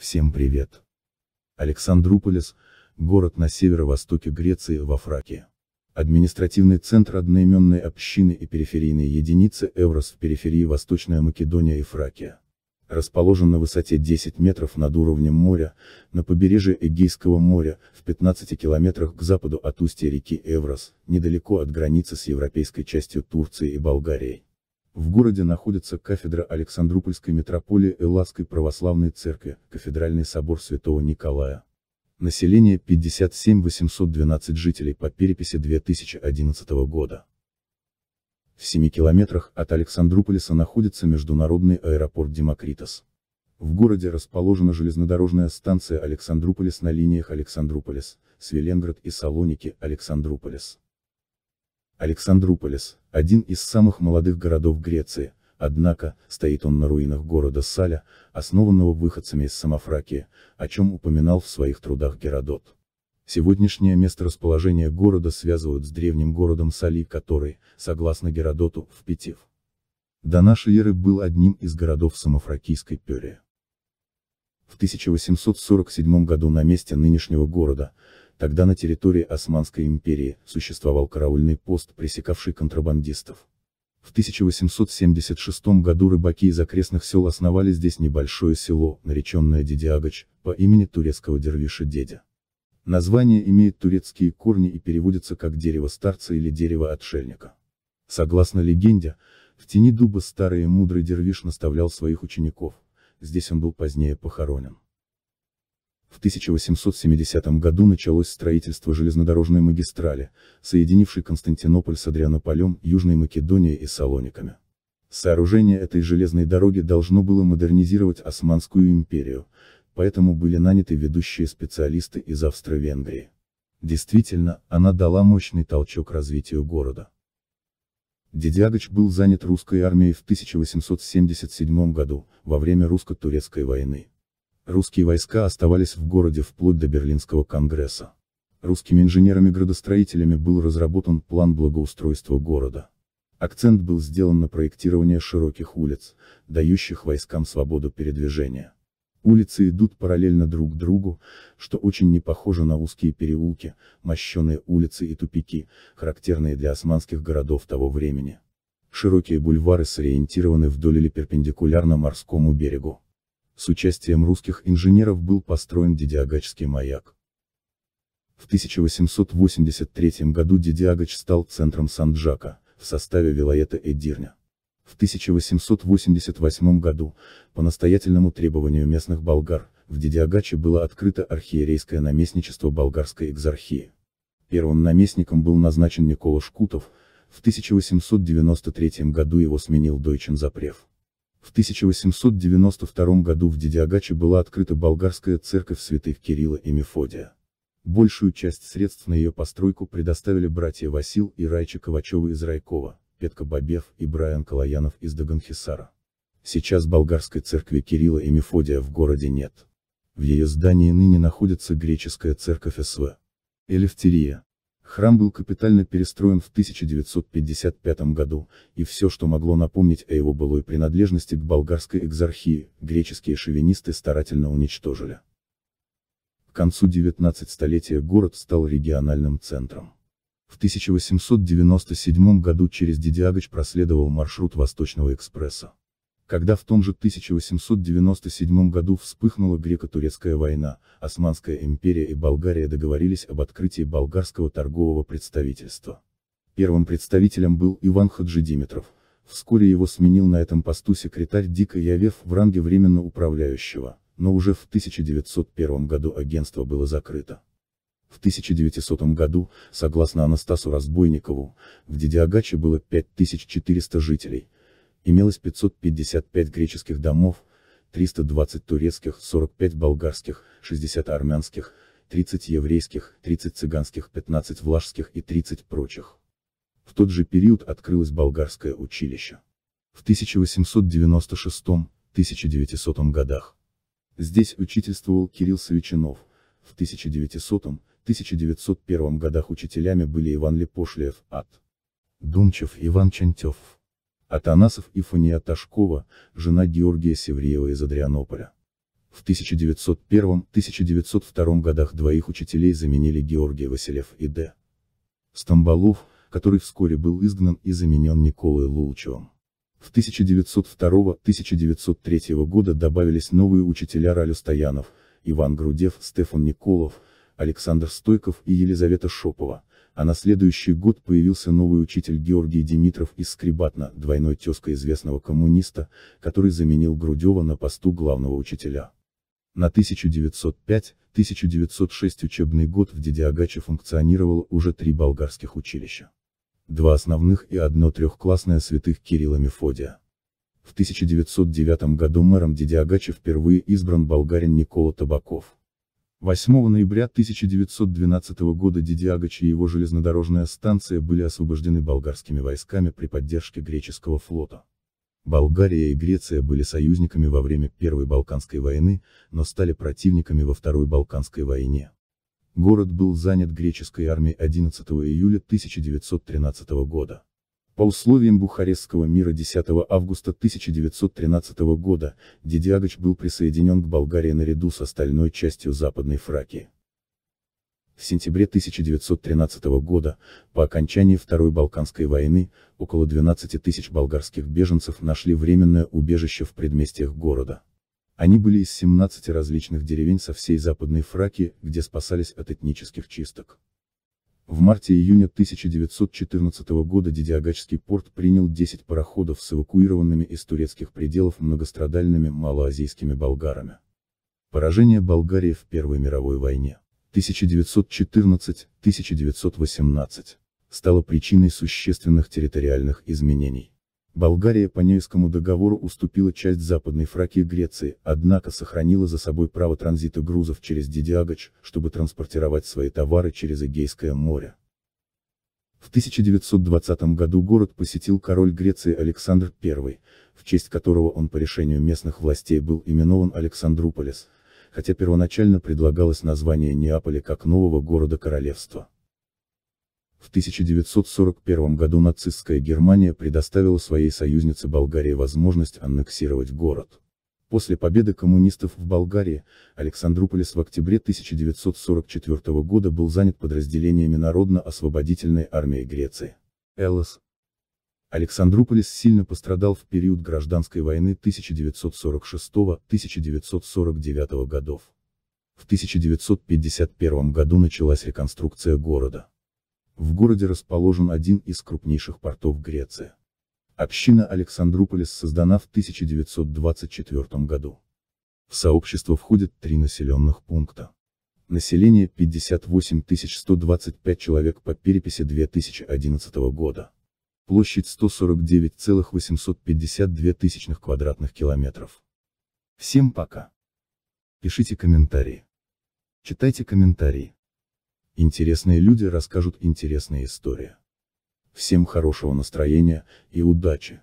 Всем привет. Александрополис – город на северо-востоке Греции во Фракии. Административный центр одноименной общины и периферийной единицы Эврос в периферии Восточная Македония и Фракия. Расположен на высоте 10 метров над уровнем моря, на побережье Эгейского моря, в 15 километрах к западу от устья реки Эврос, недалеко от границы с европейской частью Турции и Болгарией. В городе находится кафедра Александрупольской митрополии Элладской православной церкви, кафедральный собор святого Николая. Население 57 812 жителей по переписи 2011 года. В 7 километрах от Александрополиса находится международный аэропорт Демокритос. В городе расположена железнодорожная станция Александрополис на линиях Александрополис, Свеленград и Салоники, Александрополис. Александрополис, один из самых молодых городов Греции, однако, стоит он на руинах города Саля, основанного выходцами из Самофракии, о чем упоминал в своих трудах Геродот. Сегодняшнее месторасположение города связывают с древним городом Сали, который, согласно Геродоту, в Петив. До нашей эры был одним из городов Самофракийской Пёрии. В 1847 году на месте нынешнего города, Тогда на территории Османской империи существовал караульный пост, пресекавший контрабандистов. В 1876 году рыбаки из окрестных сел основали здесь небольшое село, нареченное Дидиагач, по имени турецкого дервиша Дедя. Название имеет турецкие корни и переводится как «дерево старца» или «дерево отшельника». Согласно легенде, в тени дуба старый и мудрый дервиш наставлял своих учеников, здесь он был позднее похоронен. В 1870 году началось строительство железнодорожной магистрали, соединившей Константинополь с Адрианополем, Южной Македонией и Салониками. Сооружение этой железной дороги должно было модернизировать Османскую империю, поэтому были наняты ведущие специалисты из Австро-Венгрии. Действительно, она дала мощный толчок развитию города. Дидиагач был занят русской армией в 1877 году, во время русско-турецкой войны. Русские войска оставались в городе вплоть до Берлинского конгресса. Русскими инженерами-градостроителями был разработан план благоустройства города. Акцент был сделан на проектирование широких улиц, дающих войскам свободу передвижения. Улицы идут параллельно друг другу, что очень не похоже на узкие переулки, мощенные улицы и тупики, характерные для османских городов того времени. Широкие бульвары сориентированы вдоль или перпендикулярно морскому берегу с участием русских инженеров был построен Дидиагачский маяк. В 1883 году Дидиагач стал центром Санджака, в составе вилаета Эдирня. В 1888 году, по настоятельному требованию местных болгар, в Дидиагаче было открыто архиерейское наместничество болгарской экзархии. Первым наместником был назначен Никола Шкутов, в 1893 году его сменил Дойчин Запрев. В 1892 году в Дидиагаче была открыта болгарская церковь святых Кирилла и Мефодия. Большую часть средств на ее постройку предоставили братья Васил и Райча Ковачевы из Райкова, Петка Бабев и Брайан Калаянов из Даганхисара. Сейчас болгарской церкви Кирилла и Мефодия в городе нет. В ее здании ныне находится греческая церковь СВ. Элефтерия. Храм был капитально перестроен в 1955 году, и все, что могло напомнить о его былой принадлежности к болгарской экзархии, греческие шовинисты старательно уничтожили. К концу 19 столетия город стал региональным центром. В 1897 году через Дидиагач проследовал маршрут Восточного экспресса. Когда в том же 1897 году вспыхнула греко-турецкая война, Османская империя и Болгария договорились об открытии болгарского торгового представительства. Первым представителем был Иван Хаджидимитров, вскоре его сменил на этом посту секретарь Дика Явев в ранге временно управляющего, но уже в 1901 году агентство было закрыто. В 1900 году, согласно Анастасу Разбойникову, в Дидиагаче было 5400 жителей, имелось 555 греческих домов, 320 турецких, 45 болгарских, 60 армянских, 30 еврейских, 30 цыганских, 15 влашских и 30 прочих. В тот же период открылось болгарское училище. В 1896-1900 годах. Здесь учительствовал Кирилл Савичинов, в 1900-1901 годах учителями были Иван Лепошлиев, Ад. Думчев Иван Чантев. Атанасов и Фания Ташкова, жена Георгия Севреева из Адрианополя. В 1901-1902 годах двоих учителей заменили Георгий Василев и Д. Стамбалов, который вскоре был изгнан и заменен Николой Лулчевым. В 1902-1903 года добавились новые учителя Ралю Стоянов, Иван Грудев, Стефан Николов, Александр Стойков и Елизавета Шопова, а на следующий год появился новый учитель Георгий Димитров из Скрибатна, двойной тезка известного коммуниста, который заменил Грудева на посту главного учителя. На 1905-1906 учебный год в Дедиагаче функционировало уже три болгарских училища. Два основных и одно трехклассное святых Кирилла Мефодия. В 1909 году мэром Дедиагача впервые избран болгарин Никола Табаков. 8 ноября 1912 года Дидиагач и его железнодорожная станция были освобождены болгарскими войсками при поддержке греческого флота. Болгария и Греция были союзниками во время Первой Балканской войны, но стали противниками во Второй Балканской войне. Город был занят греческой армией 11 июля 1913 года. По условиям Бухарестского мира 10 августа 1913 года, Дидиагач был присоединен к Болгарии наряду с остальной частью Западной Фракии. В сентябре 1913 года, по окончании Второй Балканской войны, около 12 тысяч болгарских беженцев нашли временное убежище в предместьях города. Они были из 17 различных деревень со всей Западной Фракии, где спасались от этнических чисток. В марте-июне 1914 года Дидиагачский порт принял 10 пароходов с эвакуированными из турецких пределов многострадальными малоазийскими болгарами. Поражение Болгарии в Первой мировой войне 1914-1918 стало причиной существенных территориальных изменений. Болгария по Невскому договору уступила часть Западной Фракии Греции, однако сохранила за собой право транзита грузов через Дидиагач, чтобы транспортировать свои товары через Эгейское море. В 1920 году город посетил король Греции Александр I, в честь которого он по решению местных властей был именован Александруполис, хотя первоначально предлагалось название Неаполя как нового города королевства. В 1941 году нацистская Германия предоставила своей союзнице Болгарии возможность аннексировать город. После победы коммунистов в Болгарии, Александрополис в октябре 1944 года был занят подразделениями Народно-освободительной армии Греции. Элос. Александрополис сильно пострадал в период гражданской войны 1946-1949 годов. В 1951 году началась реконструкция города. В городе расположен один из крупнейших портов Греции. Община Александрополис создана в 1924 году. В сообщество входят три населенных пункта. Население 58 125 человек по переписи 2011 года. Площадь 149,852 тысячных квадратных километров. Всем пока. Пишите комментарии. Читайте комментарии. Интересные люди расскажут интересные истории. Всем хорошего настроения и удачи!